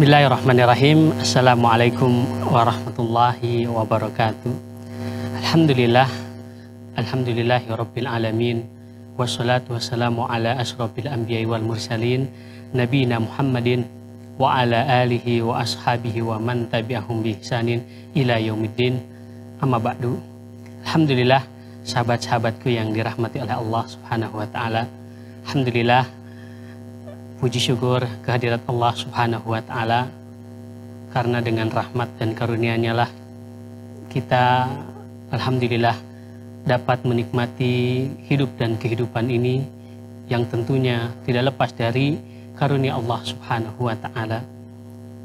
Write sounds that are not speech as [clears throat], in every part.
Bismillahirrahmanirrahim. Assalamualaikum warahmatullahi wabarakatuh. Alhamdulillah. ya rabbil alamin. Wassalatu wassalamu ala asrafil anbiya wal mursalin. Nabiyina Muhammadin wa ala alihi wa ashabihi wa man tabi'ahum bi ihsanin ila yaumiddin. Amma ba'du. Alhamdulillah sahabat-sahabatku yang dirahmati oleh Allah Subhanahu wa taala. Alhamdulillah puji syukur kehadirat Allah Subhanahu wa taala karena dengan rahmat dan karunia-Nya lah kita alhamdulillah dapat menikmati hidup dan kehidupan ini yang tentunya tidak lepas dari karunia Allah Subhanahu wa taala.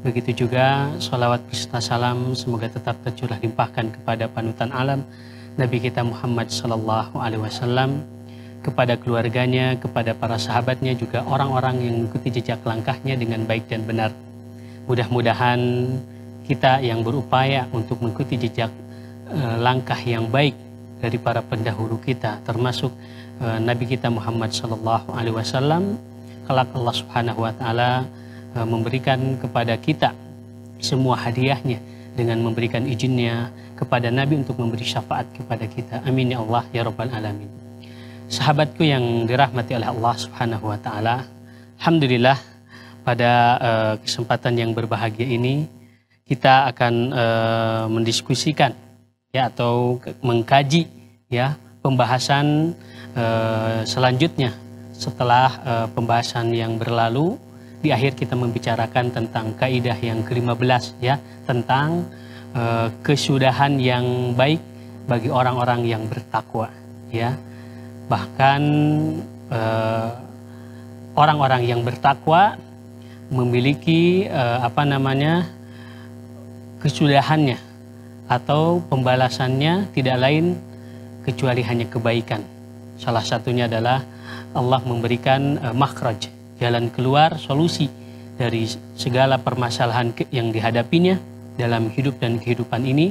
Begitu juga sholawat berserta salam semoga tetap tercurah limpahkan kepada panutan alam Nabi kita Muhammad sallallahu alaihi wasallam kepada keluarganya, kepada para sahabatnya, juga orang-orang yang mengikuti jejak langkahnya dengan baik dan benar. Mudah-mudahan kita yang berupaya untuk mengikuti jejak eh, langkah yang baik dari para pendahulu kita, termasuk eh, Nabi kita Muhammad Sallallahu Alaihi Wasallam, kelak Allah Subhanahu Wa Taala eh, memberikan kepada kita semua hadiahnya dengan memberikan izinnya kepada Nabi untuk memberi syafaat kepada kita. Amin ya Allah ya Rabbal Alamin. Sahabatku yang dirahmati oleh Allah Subhanahu wa taala, alhamdulillah pada uh, kesempatan yang berbahagia ini kita akan uh, mendiskusikan ya atau mengkaji ya pembahasan uh, selanjutnya setelah uh, pembahasan yang berlalu di akhir kita membicarakan tentang kaidah yang ke-15 ya tentang uh, kesudahan yang baik bagi orang-orang yang bertakwa ya Bahkan eh, orang-orang eh, yang bertakwa memiliki eh, apa namanya kesudahannya atau pembalasannya tidak lain kecuali hanya kebaikan. Salah satunya adalah Allah memberikan eh, makhraj, jalan keluar, solusi dari segala permasalahan yang dihadapinya dalam hidup dan kehidupan ini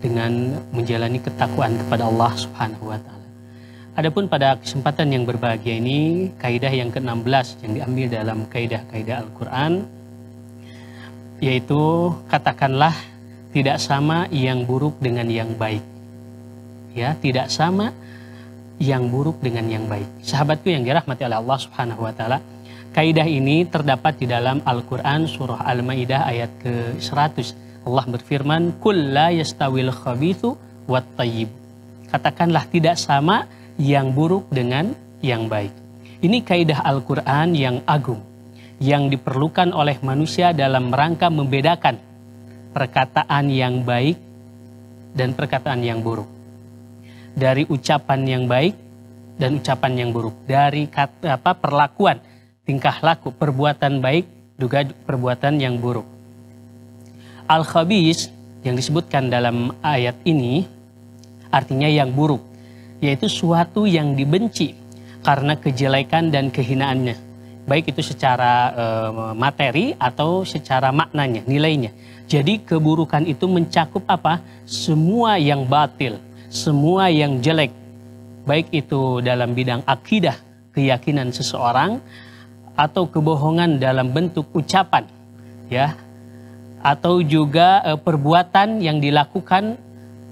dengan menjalani ketakwaan kepada Allah Subhanahu wa taala. Adapun pada kesempatan yang berbahagia ini, kaidah yang ke-16 yang diambil dalam kaidah-kaidah Al-Qur'an yaitu katakanlah tidak sama yang buruk dengan yang baik. Ya, tidak sama yang buruk dengan yang baik. Sahabatku yang dirahmati oleh Allah Subhanahu wa taala, kaidah ini terdapat di dalam Al-Qur'an surah Al-Maidah ayat ke-100. Allah berfirman, "Kul yastawil khabithu wat tayyib." Katakanlah tidak sama yang buruk dengan yang baik. Ini kaidah Al-Quran yang agung, yang diperlukan oleh manusia dalam rangka membedakan perkataan yang baik dan perkataan yang buruk. Dari ucapan yang baik dan ucapan yang buruk, dari kata, apa perlakuan, tingkah laku, perbuatan baik juga perbuatan yang buruk. Al-khabis yang disebutkan dalam ayat ini artinya yang buruk yaitu suatu yang dibenci karena kejelekan dan kehinaannya, baik itu secara e, materi atau secara maknanya, nilainya. Jadi keburukan itu mencakup apa? Semua yang batil, semua yang jelek, baik itu dalam bidang akidah, keyakinan seseorang, atau kebohongan dalam bentuk ucapan, ya, atau juga e, perbuatan yang dilakukan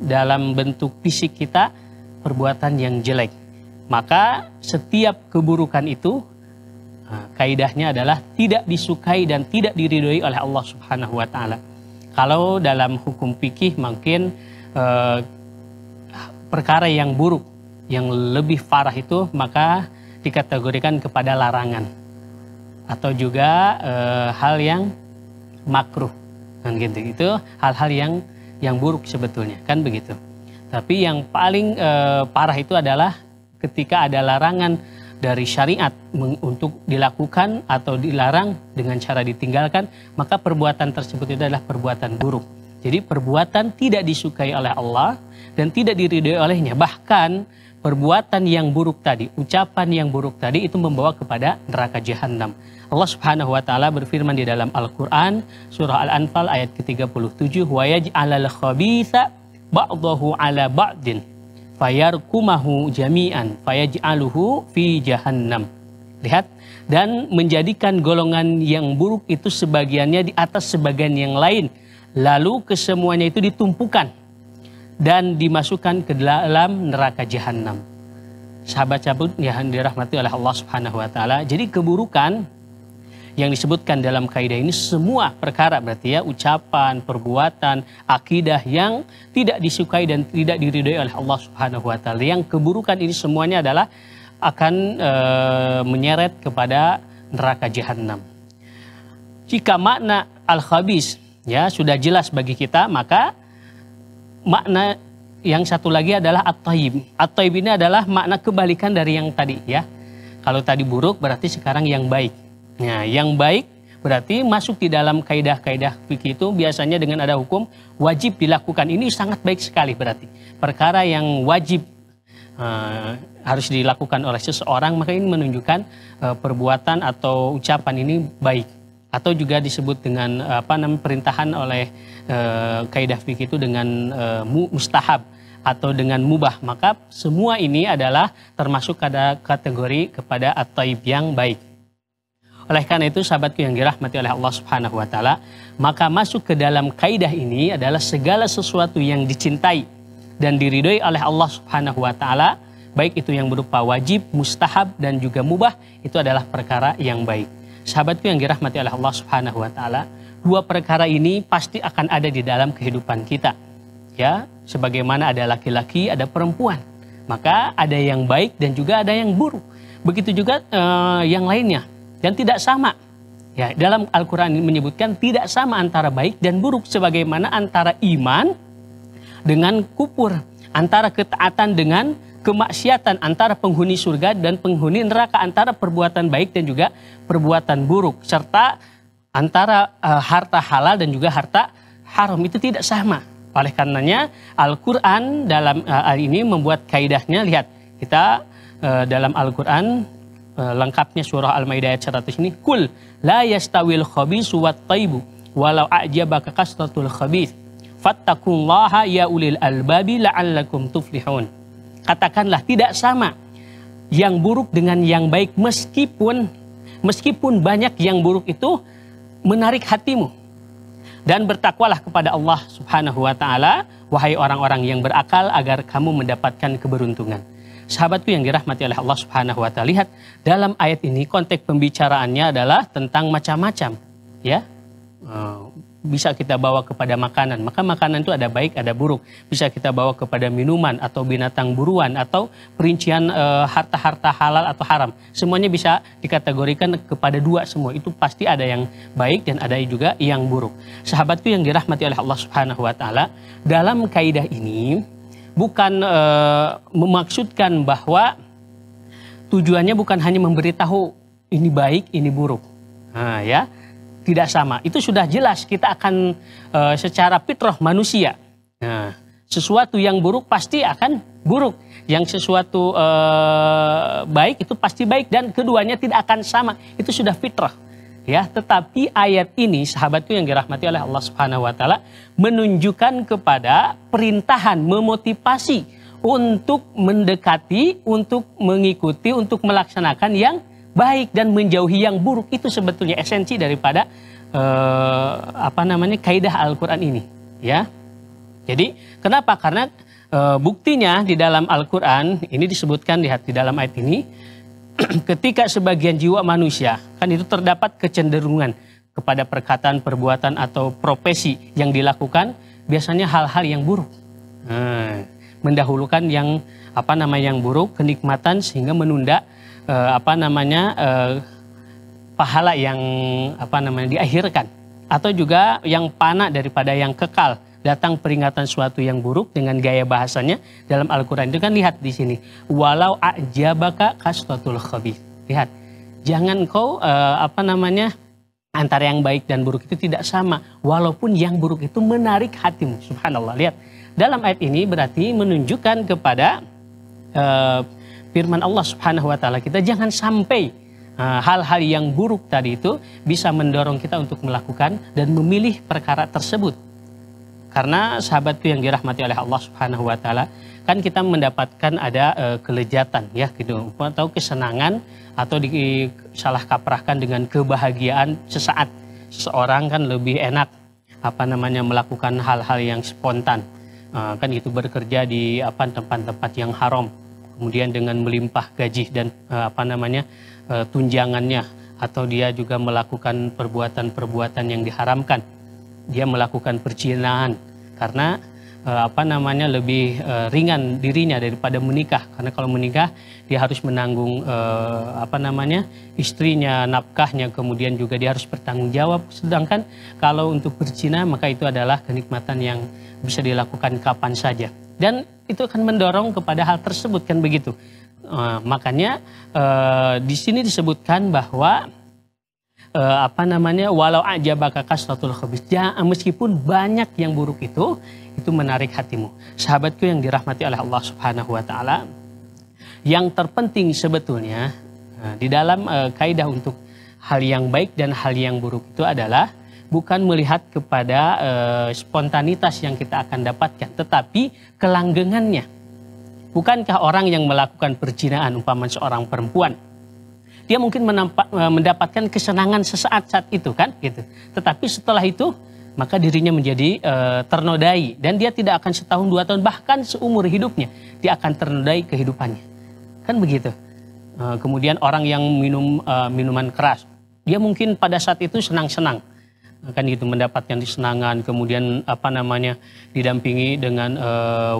dalam bentuk fisik kita perbuatan yang jelek. Maka setiap keburukan itu kaidahnya adalah tidak disukai dan tidak diridhoi oleh Allah Subhanahu wa taala. Kalau dalam hukum fikih mungkin eh, perkara yang buruk yang lebih parah itu maka dikategorikan kepada larangan atau juga eh, hal yang makruh kan gitu itu hal-hal yang yang buruk sebetulnya kan begitu. Tapi yang paling e, parah itu adalah ketika ada larangan dari syariat untuk dilakukan atau dilarang dengan cara ditinggalkan, maka perbuatan tersebut itu adalah perbuatan buruk. Jadi perbuatan tidak disukai oleh Allah dan tidak diridhoi olehnya. Bahkan perbuatan yang buruk tadi, ucapan yang buruk tadi itu membawa kepada neraka jahanam. Allah Subhanahu wa taala berfirman di dalam Al-Qur'an surah Al-Anfal ayat ke-37, "Wa yaj'alal khabitha ba'dahu ala ba'din fayarkumahu jami'an fayaj'aluhu fi jahannam. Lihat dan menjadikan golongan yang buruk itu sebagiannya di atas sebagian yang lain. Lalu kesemuanya itu ditumpukan dan dimasukkan ke dalam neraka jahanam. Sahabat cabut yang dirahmati oleh Allah Subhanahu wa taala. Jadi keburukan yang disebutkan dalam kaidah ini semua perkara berarti ya ucapan, perbuatan, akidah yang tidak disukai dan tidak diridhoi oleh Allah Subhanahu wa taala. Yang keburukan ini semuanya adalah akan e, menyeret kepada neraka jahanam. Jika makna al-khabis ya sudah jelas bagi kita, maka makna yang satu lagi adalah at-tayyib. At-tayyib ini adalah makna kebalikan dari yang tadi ya. Kalau tadi buruk berarti sekarang yang baik. Nah, yang baik berarti masuk di dalam kaidah-kaidah fikih itu biasanya dengan ada hukum wajib dilakukan. Ini sangat baik sekali berarti. Perkara yang wajib uh, harus dilakukan oleh seseorang maka ini menunjukkan uh, perbuatan atau ucapan ini baik atau juga disebut dengan eh, apa namanya perintahan oleh e, kaidah fikih itu dengan e, mustahab atau dengan mubah maka semua ini adalah termasuk pada kategori kepada at yang baik oleh karena itu sahabatku yang dirahmati oleh Allah Subhanahu wa taala, maka masuk ke dalam kaidah ini adalah segala sesuatu yang dicintai dan diridhoi oleh Allah Subhanahu wa taala, baik itu yang berupa wajib, mustahab dan juga mubah, itu adalah perkara yang baik. Sahabatku yang dirahmati oleh Allah Subhanahu wa taala, dua perkara ini pasti akan ada di dalam kehidupan kita. Ya, sebagaimana ada laki-laki, ada perempuan. Maka ada yang baik dan juga ada yang buruk. Begitu juga eh, yang lainnya dan tidak sama. Ya, dalam Al-Qur'an menyebutkan tidak sama antara baik dan buruk sebagaimana antara iman dengan kupur, antara ketaatan dengan kemaksiatan, antara penghuni surga dan penghuni neraka, antara perbuatan baik dan juga perbuatan buruk serta antara uh, harta halal dan juga harta haram itu tidak sama. Oleh karenanya Al-Qur'an dalam uh, ini membuat kaidahnya lihat kita uh, dalam Al-Qur'an Eh, lengkapnya surah Al-Maidah ayat 100 ini kul la yastawil khabisu wat taibu walau a'jabaka kasratul khabith fattaqullaha ya ulil albabi la'allakum tuflihun katakanlah tidak sama yang buruk dengan yang baik meskipun meskipun banyak yang buruk itu menarik hatimu dan bertakwalah kepada Allah Subhanahu wa taala wahai orang-orang yang berakal agar kamu mendapatkan keberuntungan Sahabatku yang dirahmati oleh Allah Subhanahu wa taala, lihat dalam ayat ini konteks pembicaraannya adalah tentang macam-macam, ya. Eh, bisa kita bawa kepada makanan, maka makanan itu ada baik, ada buruk. Bisa kita bawa kepada minuman atau binatang buruan atau perincian eh, harta-harta e, halal atau haram. Semuanya bisa dikategorikan kepada dua semua. Itu pasti ada yang baik dan ada juga yang buruk. Sahabatku yang dirahmati oleh Allah Subhanahu wa taala, dalam kaidah ini bukan e, memaksudkan bahwa tujuannya bukan hanya memberitahu ini baik, ini buruk. Nah, ya, tidak sama. Itu sudah jelas kita akan e, secara fitrah manusia. Nah, sesuatu yang buruk pasti akan buruk, yang sesuatu e, baik itu pasti baik dan keduanya tidak akan sama. Itu sudah fitrah ya. Tetapi ayat ini sahabatku yang dirahmati oleh Allah Subhanahu wa taala menunjukkan kepada perintahan memotivasi untuk mendekati, untuk mengikuti, untuk melaksanakan yang baik dan menjauhi yang buruk itu sebetulnya esensi daripada eh, apa namanya kaidah Al-Qur'an ini, ya. Jadi, kenapa? Karena eh, buktinya di dalam Al-Qur'an ini disebutkan lihat di dalam ayat ini [clears throat] ketika sebagian jiwa manusia kan itu terdapat kecenderungan kepada perkataan, perbuatan atau profesi yang dilakukan biasanya hal-hal yang buruk. Nah, mendahulukan yang apa nama yang buruk, kenikmatan sehingga menunda eh, apa namanya eh, pahala yang apa namanya diakhirkan atau juga yang panah daripada yang kekal datang peringatan suatu yang buruk dengan gaya bahasanya dalam Al-Quran. Itu kan lihat di sini. Walau ajabaka kasratul khabih. Lihat, jangan kau uh, apa namanya antara yang baik dan buruk itu tidak sama. Walaupun yang buruk itu menarik hatimu. Subhanallah, lihat. Dalam ayat ini berarti menunjukkan kepada uh, firman Allah subhanahu wa ta'ala. Kita jangan sampai eh, hal-hal yang buruk tadi itu bisa mendorong kita untuk melakukan dan memilih perkara tersebut karena sahabatku yang dirahmati oleh Allah Subhanahu wa taala, kan kita mendapatkan ada e, kelejatan ya gitu atau kesenangan atau salah kaprahkan dengan kebahagiaan sesaat seorang kan lebih enak apa namanya melakukan hal-hal yang spontan e, kan itu bekerja di apa tempat-tempat yang haram kemudian dengan melimpah gaji dan e, apa namanya e, tunjangannya atau dia juga melakukan perbuatan-perbuatan yang diharamkan dia melakukan percinaan karena eh, apa namanya lebih eh, ringan dirinya daripada menikah karena kalau menikah dia harus menanggung eh, apa namanya istrinya nafkahnya kemudian juga dia harus bertanggung jawab sedangkan kalau untuk berzina maka itu adalah kenikmatan yang bisa dilakukan kapan saja dan itu akan mendorong kepada hal tersebut kan begitu makanya di sini disebutkan bahwa uh, apa namanya walau aja bakaka suratul khabis. ya, meskipun banyak yang buruk itu itu menarik hatimu. Sahabatku yang dirahmati oleh Allah Subhanahu wa taala, yang terpenting sebetulnya uh, di dalam uh, kaidah untuk hal yang baik dan hal yang buruk itu adalah bukan melihat kepada e, spontanitas yang kita akan dapatkan, tetapi kelanggengannya. Bukankah orang yang melakukan perjinaan umpama seorang perempuan dia mungkin menampak, e, mendapatkan kesenangan sesaat saat itu kan gitu. Tetapi setelah itu maka dirinya menjadi e, ternodai dan dia tidak akan setahun dua tahun bahkan seumur hidupnya dia akan ternodai kehidupannya kan begitu e, kemudian orang yang minum e, minuman keras dia mungkin pada saat itu senang-senang kan gitu mendapatkan kesenangan kemudian apa namanya didampingi dengan e,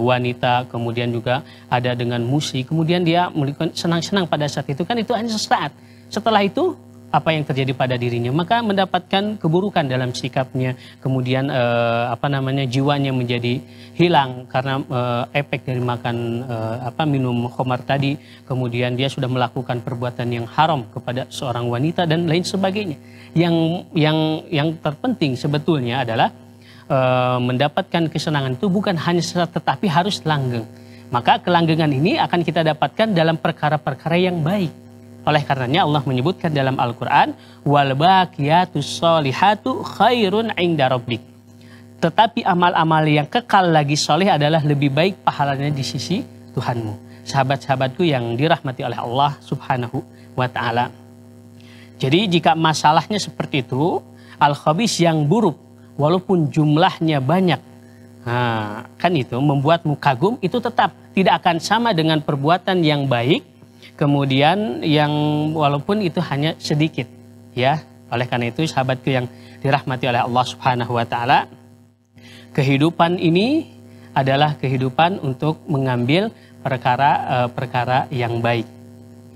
wanita kemudian juga ada dengan musik kemudian dia senang-senang pada saat itu kan itu hanya sesaat setelah itu apa yang terjadi pada dirinya maka mendapatkan keburukan dalam sikapnya kemudian eh, apa namanya jiwanya menjadi hilang karena eh, efek dari makan eh, apa minum khamar tadi kemudian dia sudah melakukan perbuatan yang haram kepada seorang wanita dan lain sebagainya yang yang yang terpenting sebetulnya adalah eh, mendapatkan kesenangan itu bukan hanya tetapi harus langgeng maka kelanggengan ini akan kita dapatkan dalam perkara-perkara yang baik oleh karenanya Allah menyebutkan dalam Al-Quran, wal solihatu khairun inda rabbik. Tetapi amal-amal yang kekal lagi soleh adalah lebih baik pahalanya di sisi Tuhanmu. Sahabat-sahabatku yang dirahmati oleh Allah subhanahu wa ta'ala. Jadi jika masalahnya seperti itu, al-khabis yang buruk, walaupun jumlahnya banyak, kan itu membuatmu kagum, itu tetap tidak akan sama dengan perbuatan yang baik Kemudian yang walaupun itu hanya sedikit ya. Oleh karena itu sahabatku yang dirahmati oleh Allah Subhanahu wa taala, kehidupan ini adalah kehidupan untuk mengambil perkara-perkara e, yang baik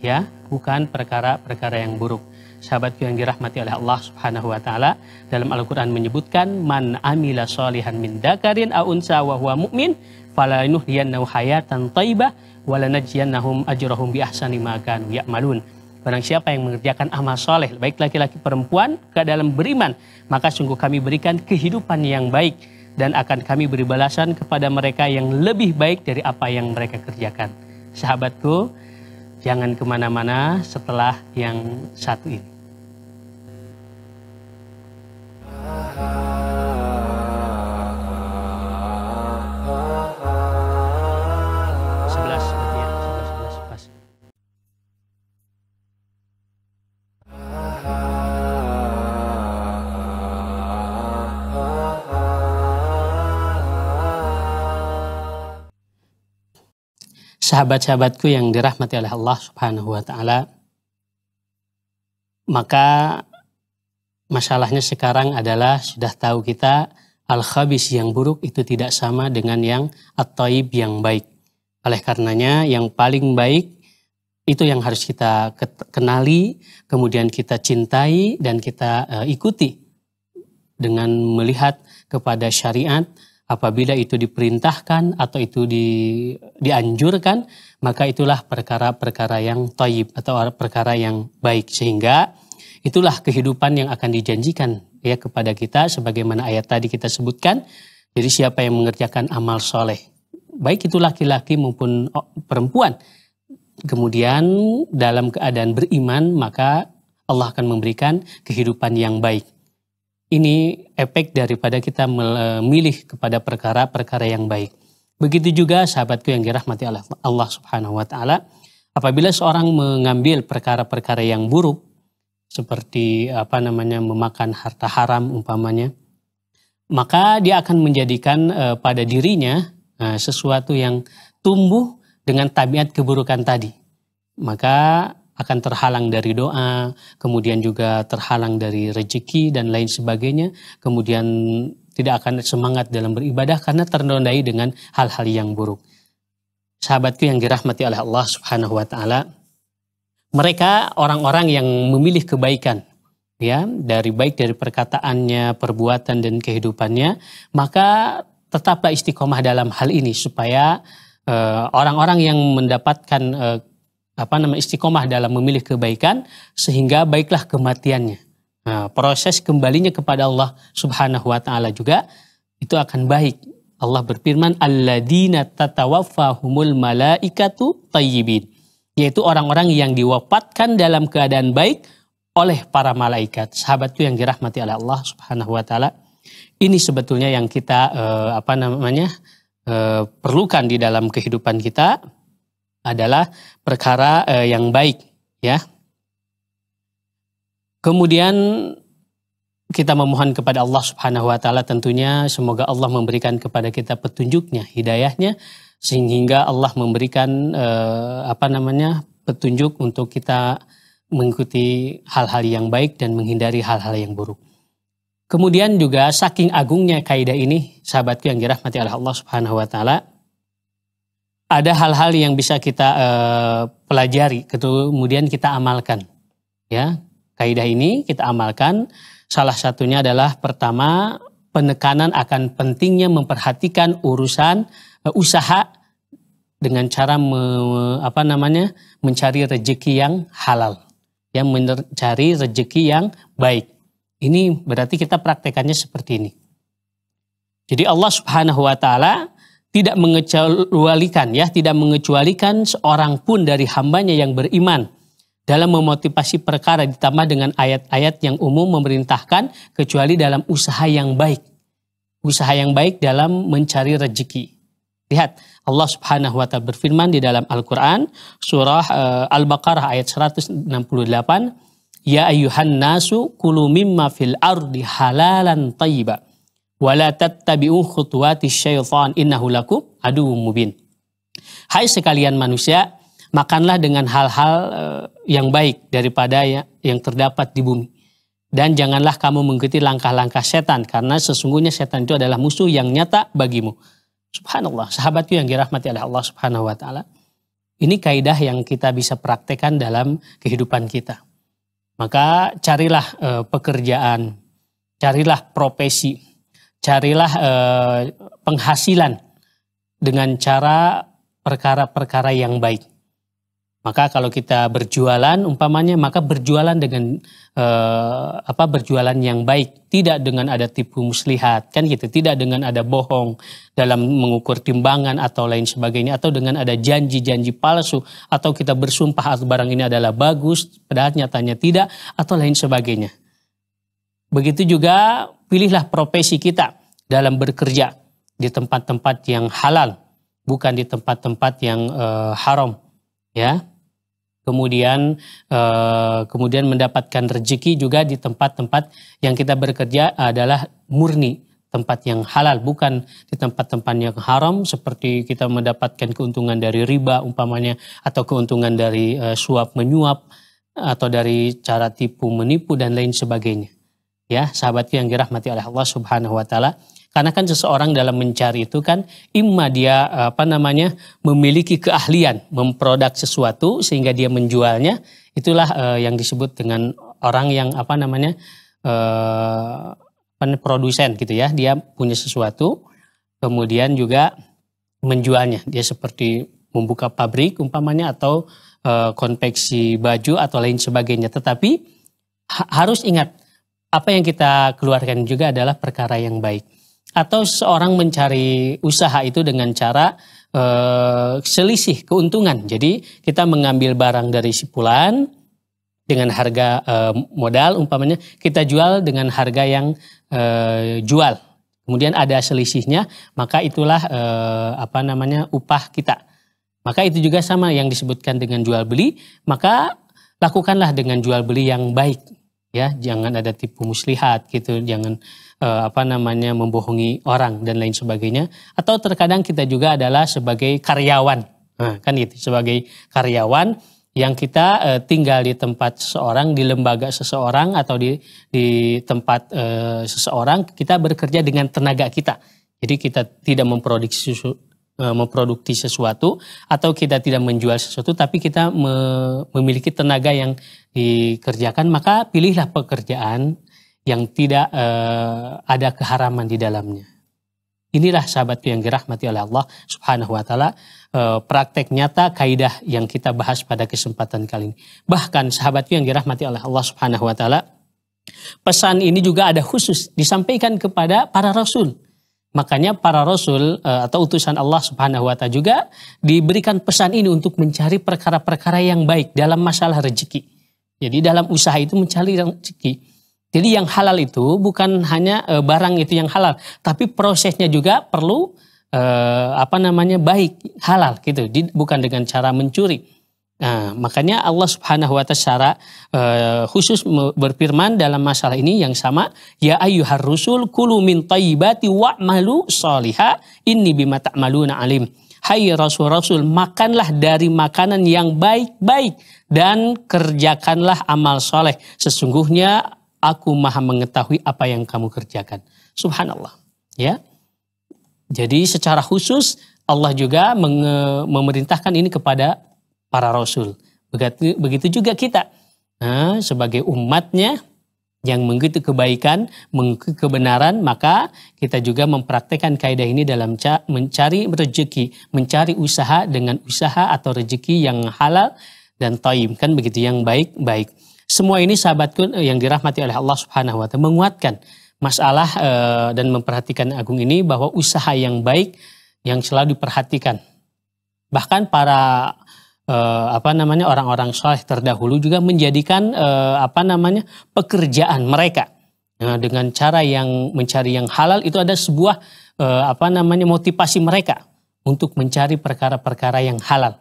ya, bukan perkara-perkara yang buruk sahabatku yang dirahmati oleh Allah Subhanahu wa taala dalam Al-Qur'an menyebutkan man amila sholihan min dakarin au unsa wa huwa mu'min falanuhyiyannahu hayatan thayyibah walanajiyannahum ajrahum bi ahsani ma kanu ya'malun. Barang siapa yang mengerjakan amal soleh, baik laki-laki perempuan ke dalam beriman, maka sungguh kami berikan kehidupan yang baik dan akan kami beri balasan kepada mereka yang lebih baik dari apa yang mereka kerjakan. Sahabatku, jangan kemana-mana setelah yang satu ini. sahabat-sahabatku yang dirahmati oleh Allah Subhanahu wa taala, maka masalahnya sekarang adalah sudah tahu kita al-khabis yang buruk itu tidak sama dengan yang at yang baik. Oleh karenanya yang paling baik itu yang harus kita kenali, kemudian kita cintai dan kita uh, ikuti dengan melihat kepada syariat apabila itu diperintahkan atau itu di, dianjurkan, maka itulah perkara-perkara yang toyib atau perkara yang baik. Sehingga itulah kehidupan yang akan dijanjikan ya kepada kita sebagaimana ayat tadi kita sebutkan. Jadi siapa yang mengerjakan amal soleh, baik itu laki-laki maupun perempuan, kemudian dalam keadaan beriman maka Allah akan memberikan kehidupan yang baik. Ini efek daripada kita memilih kepada perkara-perkara yang baik. Begitu juga sahabatku yang dirahmati Allah, Allah Subhanahu wa taala, apabila seorang mengambil perkara-perkara yang buruk seperti apa namanya memakan harta haram umpamanya, maka dia akan menjadikan uh, pada dirinya uh, sesuatu yang tumbuh dengan tabiat keburukan tadi. Maka akan terhalang dari doa, kemudian juga terhalang dari rezeki dan lain sebagainya, kemudian tidak akan semangat dalam beribadah karena ternodai dengan hal-hal yang buruk. Sahabatku yang dirahmati oleh Allah Subhanahu wa taala, mereka orang-orang yang memilih kebaikan ya, dari baik dari perkataannya, perbuatan dan kehidupannya, maka tetaplah istiqomah dalam hal ini supaya eh, orang-orang uh, yang mendapatkan uh, apa nama istiqomah dalam memilih kebaikan sehingga baiklah kematiannya. Nah, proses kembalinya kepada Allah Subhanahu wa taala juga itu akan baik. Allah berfirman alladzina tatawaffahumul malaikatu tayyibin yaitu orang-orang yang diwafatkan dalam keadaan baik oleh para malaikat. Sahabatku yang dirahmati oleh Allah Subhanahu wa taala. Ini sebetulnya yang kita eh, apa namanya? Eh, perlukan di dalam kehidupan kita adalah perkara uh, yang baik, ya. Kemudian kita memohon kepada Allah Subhanahu wa taala tentunya semoga Allah memberikan kepada kita petunjuknya, hidayahnya sehingga Allah memberikan uh, apa namanya? petunjuk untuk kita mengikuti hal-hal yang baik dan menghindari hal-hal yang buruk. Kemudian juga saking agungnya kaidah ini, sahabatku yang dirahmati oleh Allah Subhanahu wa taala, ada hal-hal yang bisa kita uh, pelajari, kemudian kita amalkan. Ya, kaidah ini kita amalkan. Salah satunya adalah pertama penekanan akan pentingnya memperhatikan urusan uh, usaha dengan cara me, apa namanya mencari rezeki yang halal, yang mencari rezeki yang baik. Ini berarti kita praktekannya seperti ini. Jadi Allah Subhanahu wa taala tidak mengecualikan ya, tidak mengecualikan seorang pun dari hambanya yang beriman dalam memotivasi perkara ditambah dengan ayat-ayat yang umum memerintahkan kecuali dalam usaha yang baik. Usaha yang baik dalam mencari rezeki. Lihat, Allah Subhanahu wa taala berfirman di dalam Al-Qur'an surah eh, Al-Baqarah ayat 168, "Ya Ayuhan nasu kulu mimma fil ardi halalan Taiba wala tattabi'u khutuwati syaitan innahu lakum aduwwum mubin. Hai sekalian manusia, makanlah dengan hal-hal eh, yang baik daripada ya, yang terdapat di bumi. Dan janganlah kamu mengikuti langkah-langkah setan karena sesungguhnya setan itu adalah musuh yang nyata bagimu. Subhanallah, sahabatku yang dirahmati oleh Allah Subhanahu wa taala. Ini kaidah yang kita bisa praktekkan dalam kehidupan kita. Maka carilah eh, pekerjaan, carilah profesi carilah eh, penghasilan dengan cara perkara-perkara yang baik. Maka kalau kita berjualan umpamanya maka berjualan dengan eh, apa berjualan yang baik, tidak dengan ada tipu muslihat, kan gitu, tidak dengan ada bohong dalam mengukur timbangan atau lain sebagainya atau dengan ada janji-janji palsu atau kita bersumpah barang ini adalah bagus padahal nyatanya tidak atau lain sebagainya. Begitu juga pilihlah profesi kita dalam bekerja di tempat-tempat yang halal, bukan di tempat-tempat yang uh, haram, ya. Kemudian uh, kemudian mendapatkan rezeki juga di tempat-tempat yang kita bekerja adalah murni tempat yang halal, bukan di tempat-tempat yang haram seperti kita mendapatkan keuntungan dari riba umpamanya atau keuntungan dari uh, suap menyuap atau dari cara tipu menipu dan lain sebagainya ya sahabat yang dirahmati oleh Allah Subhanahu wa taala. Karena kan seseorang dalam mencari itu kan imma dia apa namanya memiliki keahlian memproduk sesuatu sehingga dia menjualnya itulah eh, yang disebut dengan orang yang apa namanya eh, produsen gitu ya dia punya sesuatu kemudian juga menjualnya dia seperti membuka pabrik umpamanya atau eh, konveksi baju atau lain sebagainya tetapi ha harus ingat apa yang kita keluarkan juga adalah perkara yang baik. Atau seorang mencari usaha itu dengan cara e, selisih keuntungan. Jadi kita mengambil barang dari si dengan harga e, modal umpamanya kita jual dengan harga yang e, jual. Kemudian ada selisihnya, maka itulah e, apa namanya upah kita. Maka itu juga sama yang disebutkan dengan jual beli, maka lakukanlah dengan jual beli yang baik ya jangan ada tipu muslihat gitu jangan uh, apa namanya membohongi orang dan lain sebagainya atau terkadang kita juga adalah sebagai karyawan nah, kan gitu sebagai karyawan yang kita uh, tinggal di tempat seseorang di lembaga seseorang atau di di tempat uh, seseorang kita bekerja dengan tenaga kita jadi kita tidak memproduksi Eh, memproduksi sesuatu atau kita tidak menjual sesuatu tapi kita memiliki tenaga yang dikerjakan maka pilihlah pekerjaan yang tidak uh, ada keharaman di dalamnya. Inilah sahabatku yang dirahmati oleh Allah Subhanahu wa taala uh, praktek nyata kaidah yang kita bahas pada kesempatan kali ini. Bahkan sahabatku yang dirahmati oleh Allah Subhanahu wa taala pesan ini juga ada khusus disampaikan kepada para rasul Makanya para rasul eh, atau utusan Allah Subhanahu wa taala juga diberikan pesan ini untuk mencari perkara-perkara yang baik dalam masalah rezeki. Jadi dalam usaha itu mencari rezeki. Jadi yang halal itu bukan hanya eh, barang itu yang halal, tapi prosesnya juga perlu eh, apa namanya baik, halal gitu. Bukan dengan cara mencuri. Nah, makanya Allah Subhanahu wa taala secara uh, khusus berfirman dalam masalah ini yang sama, ya ayyuhar rusul kulu min thayyibati wa'malu shaliha inni bima ta'maluna alim. Hai rasul-rasul, makanlah dari makanan yang baik-baik dan kerjakanlah amal soleh. Sesungguhnya aku maha mengetahui apa yang kamu kerjakan. Subhanallah. Ya. Jadi secara khusus Allah juga memerintahkan ini kepada para rasul. Begitu, begitu juga kita nah, sebagai umatnya yang mengikuti kebaikan, mengikuti kebenaran, maka kita juga mempraktekkan kaidah ini dalam mencari rezeki, mencari usaha dengan usaha atau rezeki yang halal dan taim, kan begitu yang baik-baik. Semua ini sahabatku eh, yang dirahmati oleh Allah Subhanahu wa taala menguatkan masalah e, dan memperhatikan agung ini bahwa usaha yang baik yang selalu diperhatikan. Bahkan para uh, apa namanya orang-orang soleh terdahulu juga menjadikan uh, apa namanya pekerjaan mereka nah, dengan cara yang mencari yang halal itu ada sebuah uh, apa namanya motivasi mereka untuk mencari perkara-perkara yang halal.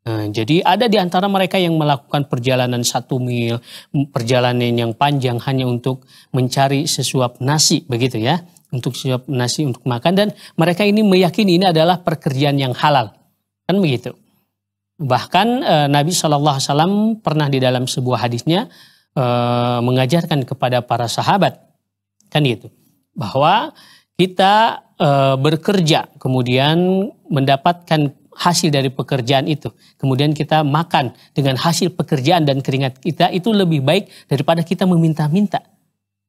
Nah, jadi ada di antara mereka yang melakukan perjalanan satu mil, perjalanan yang panjang hanya untuk mencari sesuap nasi, begitu ya, untuk sesuap nasi untuk makan dan mereka ini meyakini ini adalah pekerjaan yang halal, kan begitu. Bahkan eh, Nabi Shallallahu Alaihi Wasallam pernah di dalam sebuah hadisnya eh, mengajarkan kepada para sahabat kan gitu bahwa kita eh, bekerja kemudian mendapatkan hasil dari pekerjaan itu kemudian kita makan dengan hasil pekerjaan dan keringat kita itu lebih baik daripada kita meminta-minta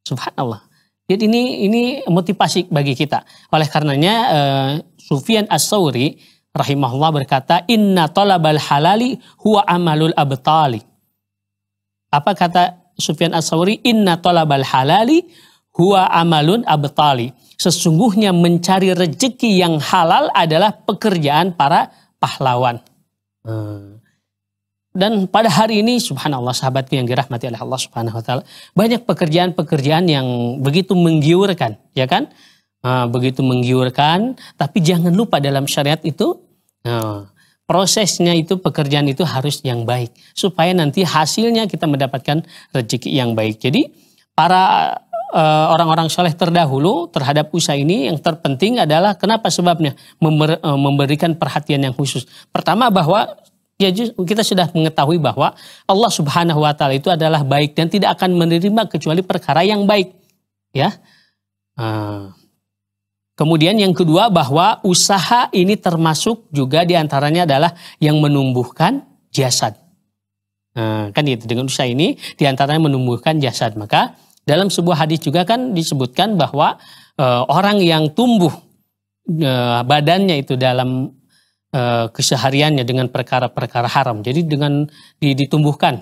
subhanallah jadi ini ini motivasi bagi kita. Oleh karenanya uh, Sufyan As-Sauri rahimahullah berkata, "Inna talabal halali huwa amalul abtali." Apa kata Sufyan As-Sauri? "Inna talabal halali huwa amalun abtali." Sesungguhnya mencari rezeki yang halal adalah pekerjaan para pahlawan. Hmm. Dan pada hari ini subhanallah sahabatku yang dirahmati oleh Allah Subhanahu wa taala, banyak pekerjaan-pekerjaan yang begitu menggiurkan, ya kan? Ah, begitu menggiurkan, tapi jangan lupa dalam syariat itu ah, prosesnya itu pekerjaan itu harus yang baik supaya nanti hasilnya kita mendapatkan rezeki yang baik. Jadi para eh, orang-orang soleh terdahulu terhadap usaha ini yang terpenting adalah kenapa sebabnya eh, memberikan perhatian yang khusus. Pertama bahwa ya kita sudah mengetahui bahwa Allah Subhanahu wa taala itu adalah baik dan tidak akan menerima kecuali perkara yang baik. Ya. Ah, Kemudian yang kedua bahwa usaha ini termasuk juga diantaranya adalah yang menumbuhkan jasad. Nah, kan itu dengan usaha ini diantaranya menumbuhkan jasad. Maka dalam sebuah hadis juga kan disebutkan bahwa e, orang yang tumbuh e, badannya itu dalam e, kesehariannya dengan perkara-perkara haram. Jadi dengan ditumbuhkan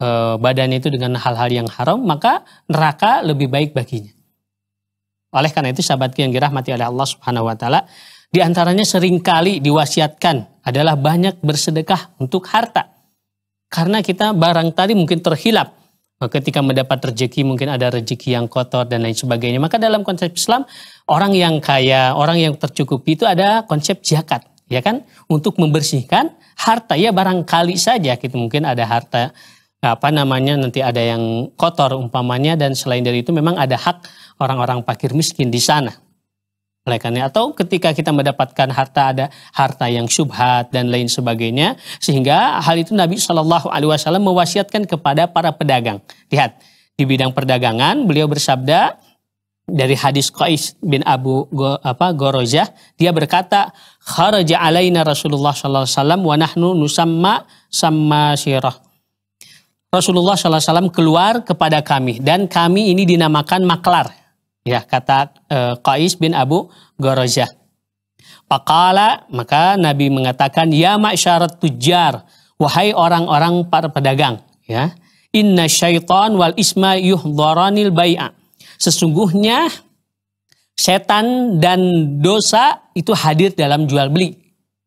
e, badannya itu dengan hal-hal yang haram, maka neraka lebih baik baginya. Oleh karena itu sahabatku yang dirahmati oleh Allah Subhanahu wa taala, di antaranya seringkali diwasiatkan adalah banyak bersedekah untuk harta. Karena kita barang tadi mungkin terhilap. ketika mendapat rezeki mungkin ada rezeki yang kotor dan lain sebagainya. Maka dalam konsep Islam orang yang kaya, orang yang tercukupi itu ada konsep zakat, ya kan? Untuk membersihkan harta ya barangkali saja gitu mungkin ada harta apa namanya nanti ada yang kotor umpamanya dan selain dari itu memang ada hak orang-orang fakir miskin di sana. Oleh karena atau ketika kita mendapatkan harta ada harta yang syubhat dan lain sebagainya sehingga hal itu Nabi Shallallahu alaihi wasallam mewasiatkan kepada para pedagang. Lihat, di bidang perdagangan beliau bersabda dari hadis Qais bin Abu Go, apa Gorojah dia berkata, "Kharaja alaina Rasulullah sallallahu alaihi wasallam wa nahnu nusamma sama syirah." Rasulullah sallallahu alaihi wasallam keluar kepada kami dan kami ini dinamakan maklar. Ya, kata uh, Qais bin Abu Gorojah. Pakala, maka Nabi mengatakan, Ya ma'syarat tujar, wahai orang-orang para pedagang. Ya, Inna syaitan wal isma yuhdharanil bai'a. Sesungguhnya setan dan dosa itu hadir dalam jual beli.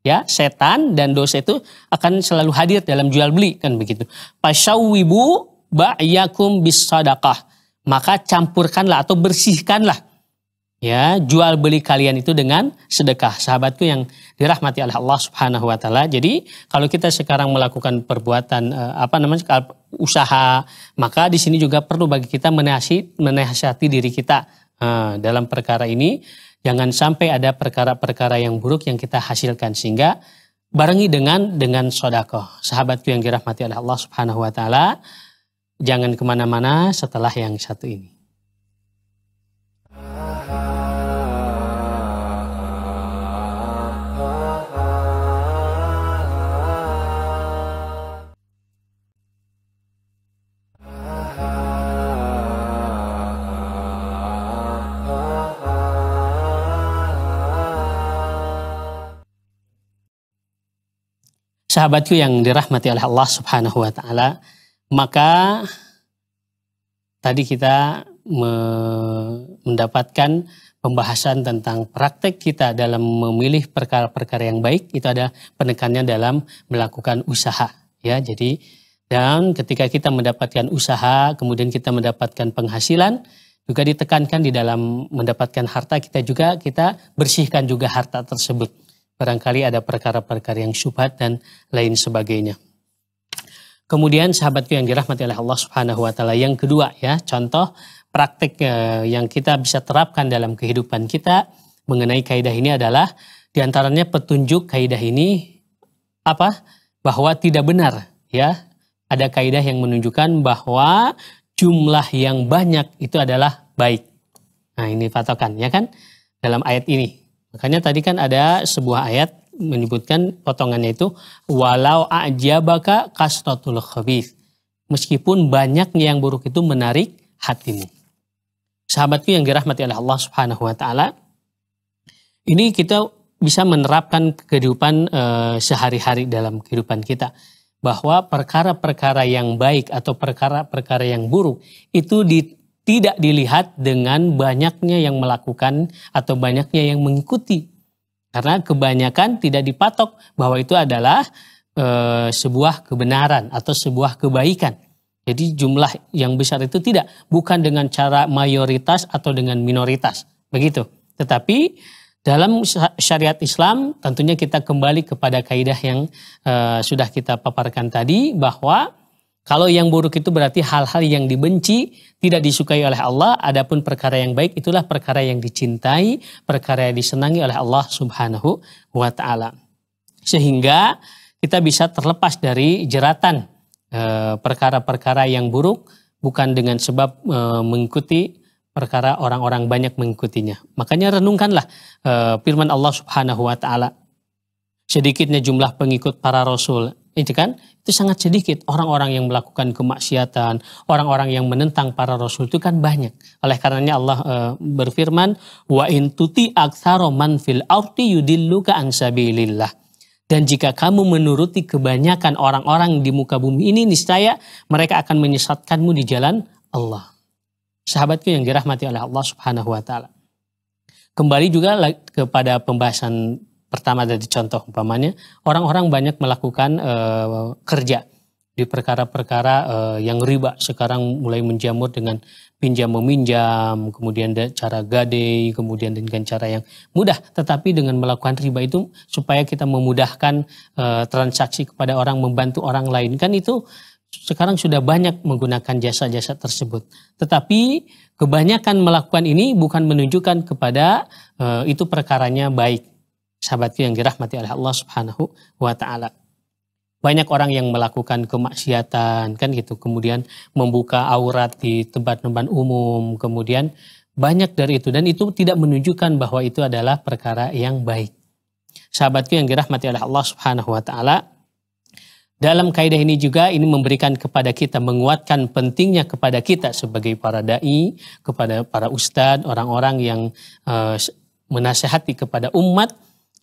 Ya, setan dan dosa itu akan selalu hadir dalam jual beli kan begitu. Pasyawibu ba'yakum bis sadaqah maka campurkanlah atau bersihkanlah ya jual beli kalian itu dengan sedekah sahabatku yang dirahmati oleh Allah Subhanahu wa taala. Jadi kalau kita sekarang melakukan perbuatan eh, apa namanya usaha, maka di sini juga perlu bagi kita menasihati diri kita eh, dalam perkara ini jangan sampai ada perkara-perkara yang buruk yang kita hasilkan sehingga barengi dengan dengan sodako sahabatku yang dirahmati oleh Allah Subhanahu wa taala Jangan kemana-mana setelah yang satu ini. Sahabatku yang dirahmati oleh Allah Subhanahu wa taala, maka tadi kita mendapatkan pembahasan tentang praktek kita dalam memilih perkara-perkara yang baik itu ada penekannya dalam melakukan usaha ya jadi dan ketika kita mendapatkan usaha kemudian kita mendapatkan penghasilan juga ditekankan di dalam mendapatkan harta kita juga kita bersihkan juga harta tersebut barangkali ada perkara-perkara yang syubhat dan lain sebagainya Kemudian sahabatku yang dirahmati oleh Allah Subhanahu wa taala yang kedua ya, contoh praktik eh, yang kita bisa terapkan dalam kehidupan kita mengenai kaidah ini adalah diantaranya petunjuk kaidah ini apa? Bahwa tidak benar ya. Ada kaidah yang menunjukkan bahwa jumlah yang banyak itu adalah baik. Nah, ini patokan ya kan dalam ayat ini. Makanya tadi kan ada sebuah ayat menyebutkan potongannya itu walau ajabaka kasratul khabith. Meskipun banyaknya yang buruk itu menarik hatimu. Sahabatku yang dirahmati oleh Allah Subhanahu wa taala, ini kita bisa menerapkan kehidupan e, sehari-hari dalam kehidupan kita bahwa perkara-perkara yang baik atau perkara-perkara yang buruk itu di, tidak dilihat dengan banyaknya yang melakukan atau banyaknya yang mengikuti karena kebanyakan tidak dipatok bahwa itu adalah e, sebuah kebenaran atau sebuah kebaikan. Jadi jumlah yang besar itu tidak bukan dengan cara mayoritas atau dengan minoritas, begitu. Tetapi dalam syariat Islam tentunya kita kembali kepada kaidah yang e, sudah kita paparkan tadi bahwa kalau yang buruk itu berarti hal-hal yang dibenci, tidak disukai oleh Allah, adapun perkara yang baik itulah perkara yang dicintai, perkara yang disenangi oleh Allah Subhanahu wa taala. Sehingga kita bisa terlepas dari jeratan eh, perkara-perkara yang buruk bukan dengan sebab eh, mengikuti perkara orang-orang banyak mengikutinya. Makanya renungkanlah eh, firman Allah Subhanahu wa taala. Sedikitnya jumlah pengikut para rasul itu kan itu sangat sedikit orang-orang yang melakukan kemaksiatan, orang-orang yang menentang para rasul itu kan banyak. Oleh karenanya Allah e, berfirman, "Wa in tuti man fil ardi yudilluka an Dan jika kamu menuruti kebanyakan orang-orang di muka bumi ini, niscaya mereka akan menyesatkanmu di jalan Allah. Sahabatku yang dirahmati oleh Allah Subhanahu wa taala. Kembali juga kepada pembahasan Pertama dari contoh umpamanya orang-orang banyak melakukan uh, kerja di perkara-perkara uh, yang riba sekarang mulai menjamur dengan pinjam meminjam, kemudian cara gade kemudian dengan cara yang mudah. Tetapi dengan melakukan riba itu supaya kita memudahkan uh, transaksi kepada orang, membantu orang lain kan itu sekarang sudah banyak menggunakan jasa-jasa tersebut. Tetapi kebanyakan melakukan ini bukan menunjukkan kepada e, itu perkaranya baik sahabatku yang dirahmati oleh Allah Subhanahu wa taala. Banyak orang yang melakukan kemaksiatan kan gitu, kemudian membuka aurat di tempat-tempat umum, kemudian banyak dari itu dan itu tidak menunjukkan bahwa itu adalah perkara yang baik. Sahabatku yang dirahmati oleh Allah Subhanahu wa taala, dalam kaidah ini juga ini memberikan kepada kita menguatkan pentingnya kepada kita sebagai para dai, kepada para ustadz, orang-orang yang uh, menasehati kepada umat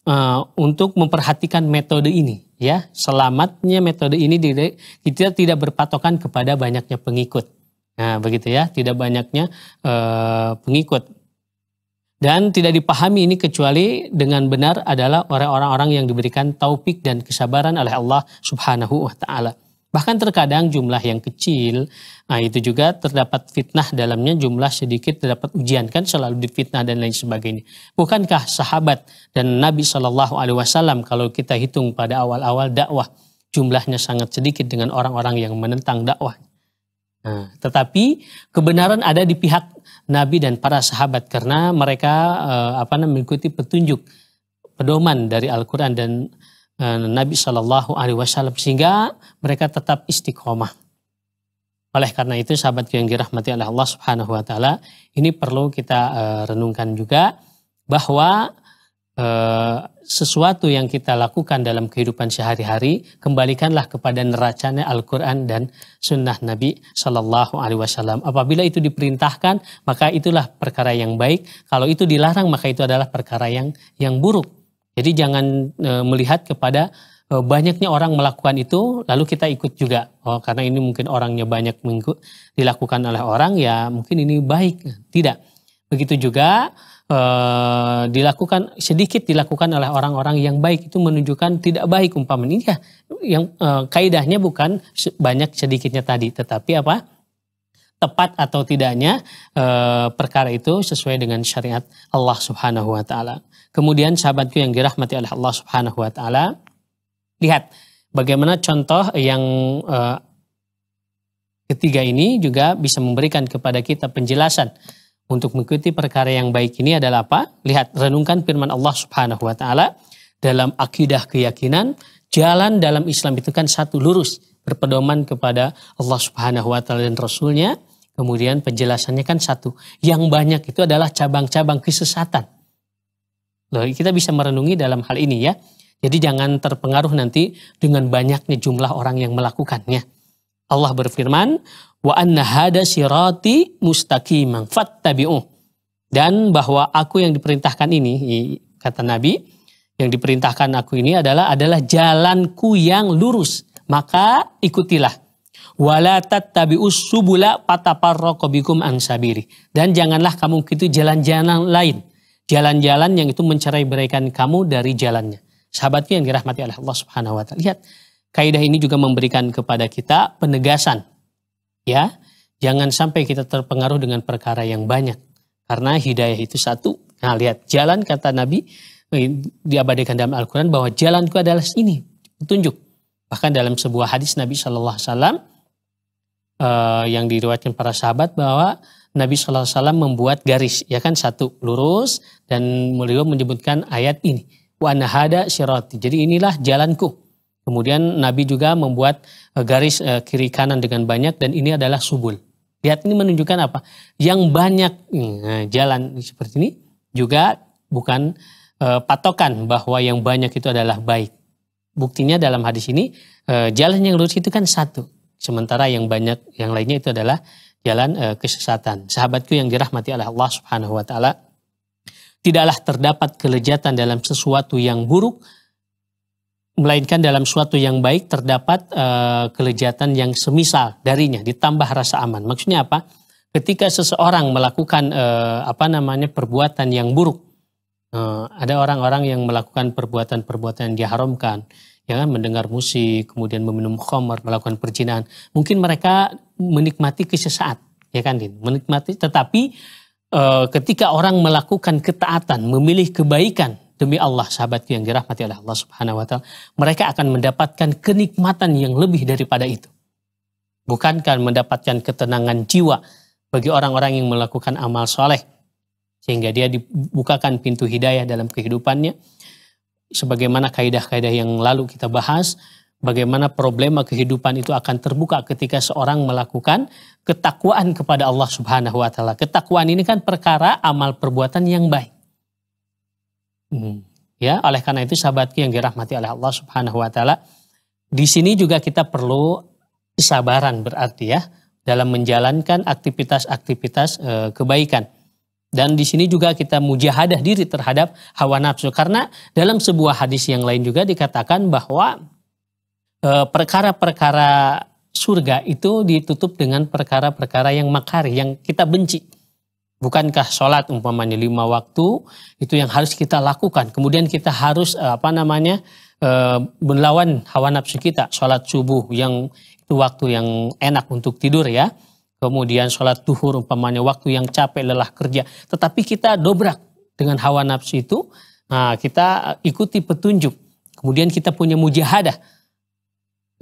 Eh, untuk memperhatikan metode ini ya selamatnya metode ini kita tidak berpatokan kepada banyaknya pengikut nah begitu ya tidak banyaknya uh, pengikut dan tidak dipahami ini kecuali dengan benar adalah orang-orang yang diberikan taufik dan kesabaran oleh Allah Subhanahu wa taala. Bahkan terkadang jumlah yang kecil, nah itu juga terdapat fitnah dalamnya, jumlah sedikit terdapat ujian kan selalu difitnah dan lain sebagainya. Bukankah sahabat dan Nabi Shallallahu Alaihi Wasallam kalau kita hitung pada awal-awal dakwah jumlahnya sangat sedikit dengan orang-orang yang menentang dakwah. Nah, tetapi kebenaran ada di pihak Nabi dan para sahabat karena mereka eh, apa namanya mengikuti petunjuk pedoman dari Al-Quran dan Nabi Shallallahu Alaihi Wasallam sehingga mereka tetap istiqomah. Oleh karena itu sahabat yang dirahmati oleh Allah Subhanahu Wa Taala ini perlu kita eh, renungkan juga bahwa eh, sesuatu yang kita lakukan dalam kehidupan sehari-hari kembalikanlah kepada neracanya Al-Quran dan Sunnah Nabi Shallallahu Alaihi Wasallam. Apabila itu diperintahkan maka itulah perkara yang baik. Kalau itu dilarang maka itu adalah perkara yang yang buruk. Jadi jangan e, melihat kepada e, banyaknya orang melakukan itu lalu kita ikut juga. Oh, karena ini mungkin orangnya banyak mengikut dilakukan oleh orang ya mungkin ini baik. Tidak. Begitu juga e, dilakukan sedikit dilakukan oleh orang-orang yang baik itu menunjukkan tidak baik umpamanya. ya yang e, kaidahnya bukan banyak sedikitnya tadi tetapi apa? tepat atau tidaknya e, perkara itu sesuai dengan syariat Allah Subhanahu wa taala. Kemudian sahabatku yang dirahmati oleh Allah Subhanahu wa taala, lihat bagaimana contoh yang uh, ketiga ini juga bisa memberikan kepada kita penjelasan untuk mengikuti perkara yang baik ini adalah apa? Lihat, renungkan firman Allah Subhanahu wa taala dalam akidah keyakinan, jalan dalam Islam itu kan satu lurus, berpedoman kepada Allah Subhanahu wa taala dan rasulnya. Kemudian penjelasannya kan satu. Yang banyak itu adalah cabang-cabang kesesatan. Loh, kita bisa merenungi dalam hal ini ya. Jadi jangan terpengaruh nanti dengan banyaknya jumlah orang yang melakukannya. Allah berfirman, wa anna hada sirati mustaqimang fattabi'u. Dan bahwa aku yang diperintahkan ini, kata Nabi, yang diperintahkan aku ini adalah adalah jalanku yang lurus. Maka ikutilah. Wala tattabi'us subula an sabili. Dan janganlah kamu itu jalan-jalan lain jalan-jalan yang itu mencerai beraikan kamu dari jalannya. Sahabatku yang dirahmati oleh Allah Subhanahu wa taala. Lihat, kaidah ini juga memberikan kepada kita penegasan. Ya, jangan sampai kita terpengaruh dengan perkara yang banyak. Karena hidayah itu satu. Nah, lihat, jalan kata Nabi diabadikan dalam Al-Qur'an bahwa jalanku adalah ini, petunjuk. Bahkan dalam sebuah hadis Nabi Shallallahu alaihi wasallam eh, yang diriwayatkan para sahabat bahwa Nabi Shallallahu Alaihi Wasallam membuat garis, ya kan satu lurus dan beliau menyebutkan ayat ini. Wa nahada syirati. Jadi inilah jalanku. Kemudian Nabi juga membuat eh, garis eh, kiri kanan dengan banyak dan ini adalah subul. Lihat ini menunjukkan apa? Yang banyak eh, jalan seperti ini juga bukan patokan bahwa yang banyak itu adalah baik. Buktinya dalam hadis ini jalan yang lurus itu kan satu, sementara yang banyak yang lainnya itu adalah jalan uh, kesesatan. Sahabatku yang dirahmati oleh Allah Subhanahu wa taala, tidaklah terdapat kelejatan dalam sesuatu yang buruk melainkan dalam sesuatu yang baik terdapat uh, kelejatan yang semisal darinya ditambah rasa aman. Maksudnya apa? Ketika seseorang melakukan uh, apa namanya perbuatan yang buruk, ada orang-orang yang melakukan perbuatan-perbuatan yang diharamkan, ya kan, mendengar musik, kemudian meminum khamar, melakukan perzinahan, Mungkin mereka menikmati kesesaat, ya kan Din? Menikmati tetapi e, ketika orang melakukan ketaatan, memilih kebaikan demi Allah sahabatku yang dirahmati oleh Allah Subhanahu wa taala, mereka akan mendapatkan kenikmatan yang lebih daripada itu. Bukankah mendapatkan ketenangan jiwa bagi orang-orang yang melakukan amal soleh sehingga dia dibukakan pintu hidayah dalam kehidupannya? sebagaimana kaidah-kaidah yang lalu kita bahas, bagaimana problema kehidupan itu akan terbuka ketika seorang melakukan ketakwaan kepada Allah Subhanahu wa taala. Ketakwaan ini kan perkara amal perbuatan yang baik. Hmm. Ya, oleh karena itu sahabatku yang dirahmati oleh Allah Subhanahu wa taala, di sini juga kita perlu kesabaran berarti ya dalam menjalankan aktivitas-aktivitas e, kebaikan. Dan di sini juga kita mujahadah diri terhadap hawa nafsu karena dalam sebuah hadis yang lain juga dikatakan bahwa e, perkara-perkara surga itu ditutup dengan perkara-perkara yang makar, yang kita benci. Bukankah sholat umpamanya lima waktu itu yang harus kita lakukan? Kemudian kita harus e, apa namanya e, melawan hawa nafsu kita. Sholat subuh yang itu waktu yang enak untuk tidur ya kemudian sholat duhur umpamanya waktu yang capek lelah kerja. Tetapi kita dobrak dengan hawa nafsu itu, nah, kita ikuti petunjuk. Kemudian kita punya mujahadah.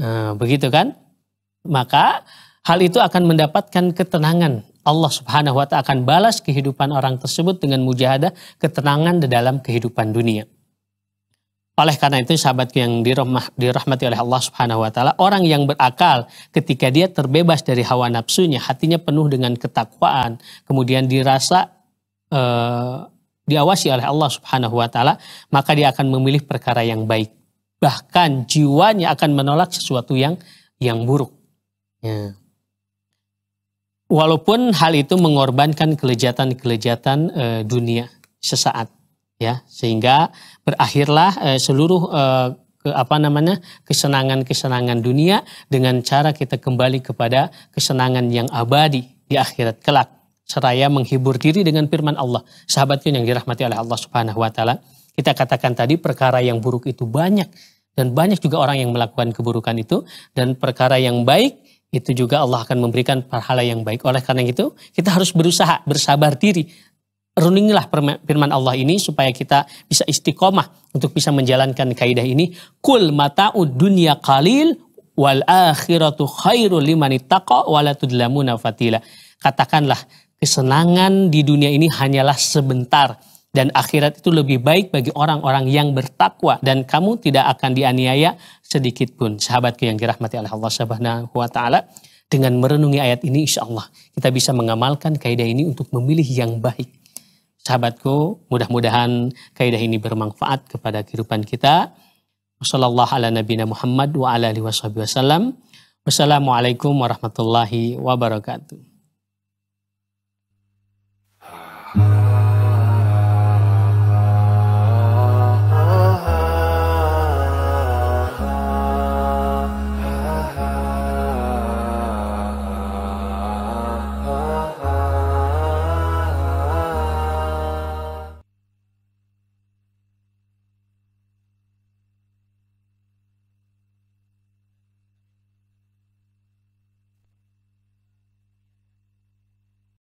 Nah, begitu kan? Maka hal itu akan mendapatkan ketenangan. Allah subhanahu wa ta'ala akan balas kehidupan orang tersebut dengan mujahadah ketenangan di dalam kehidupan dunia. Oleh karena itu sahabatku yang dirahmah, dirahmati oleh Allah Subhanahu wa taala, orang yang berakal ketika dia terbebas dari hawa nafsunya, hatinya penuh dengan ketakwaan, kemudian dirasa eh, diawasi oleh Allah Subhanahu wa taala, maka dia akan memilih perkara yang baik. Bahkan jiwanya akan menolak sesuatu yang yang buruk. Ya. Walaupun hal itu mengorbankan kelejatan-kelejatan eh, dunia sesaat ya sehingga berakhirlah eh, seluruh eh, ke, apa namanya kesenangan-kesenangan dunia dengan cara kita kembali kepada kesenangan yang abadi di akhirat kelak seraya menghibur diri dengan firman Allah sahabatku yang dirahmati oleh Allah Subhanahu wa taala kita katakan tadi perkara yang buruk itu banyak dan banyak juga orang yang melakukan keburukan itu dan perkara yang baik itu juga Allah akan memberikan pahala yang baik. Oleh karena itu, kita harus berusaha bersabar diri renungilah firman Allah ini supaya kita bisa istiqomah untuk bisa menjalankan kaidah ini. Kul matau dunya qalil wal akhiratu khairul liman ittaqa wala tudlamuna fatila. Katakanlah kesenangan di dunia ini hanyalah sebentar dan akhirat itu lebih baik bagi orang-orang yang bertakwa dan kamu tidak akan dianiaya sedikit pun. Sahabatku yang dirahmati oleh Allah Subhanahu wa taala, dengan merenungi ayat ini insya Allah kita bisa mengamalkan kaidah ini untuk memilih yang baik sahabatku, mudah-mudahan kaidah ini bermanfaat kepada kehidupan kita. Wassalamualaikum warahmatullahi wabarakatuh.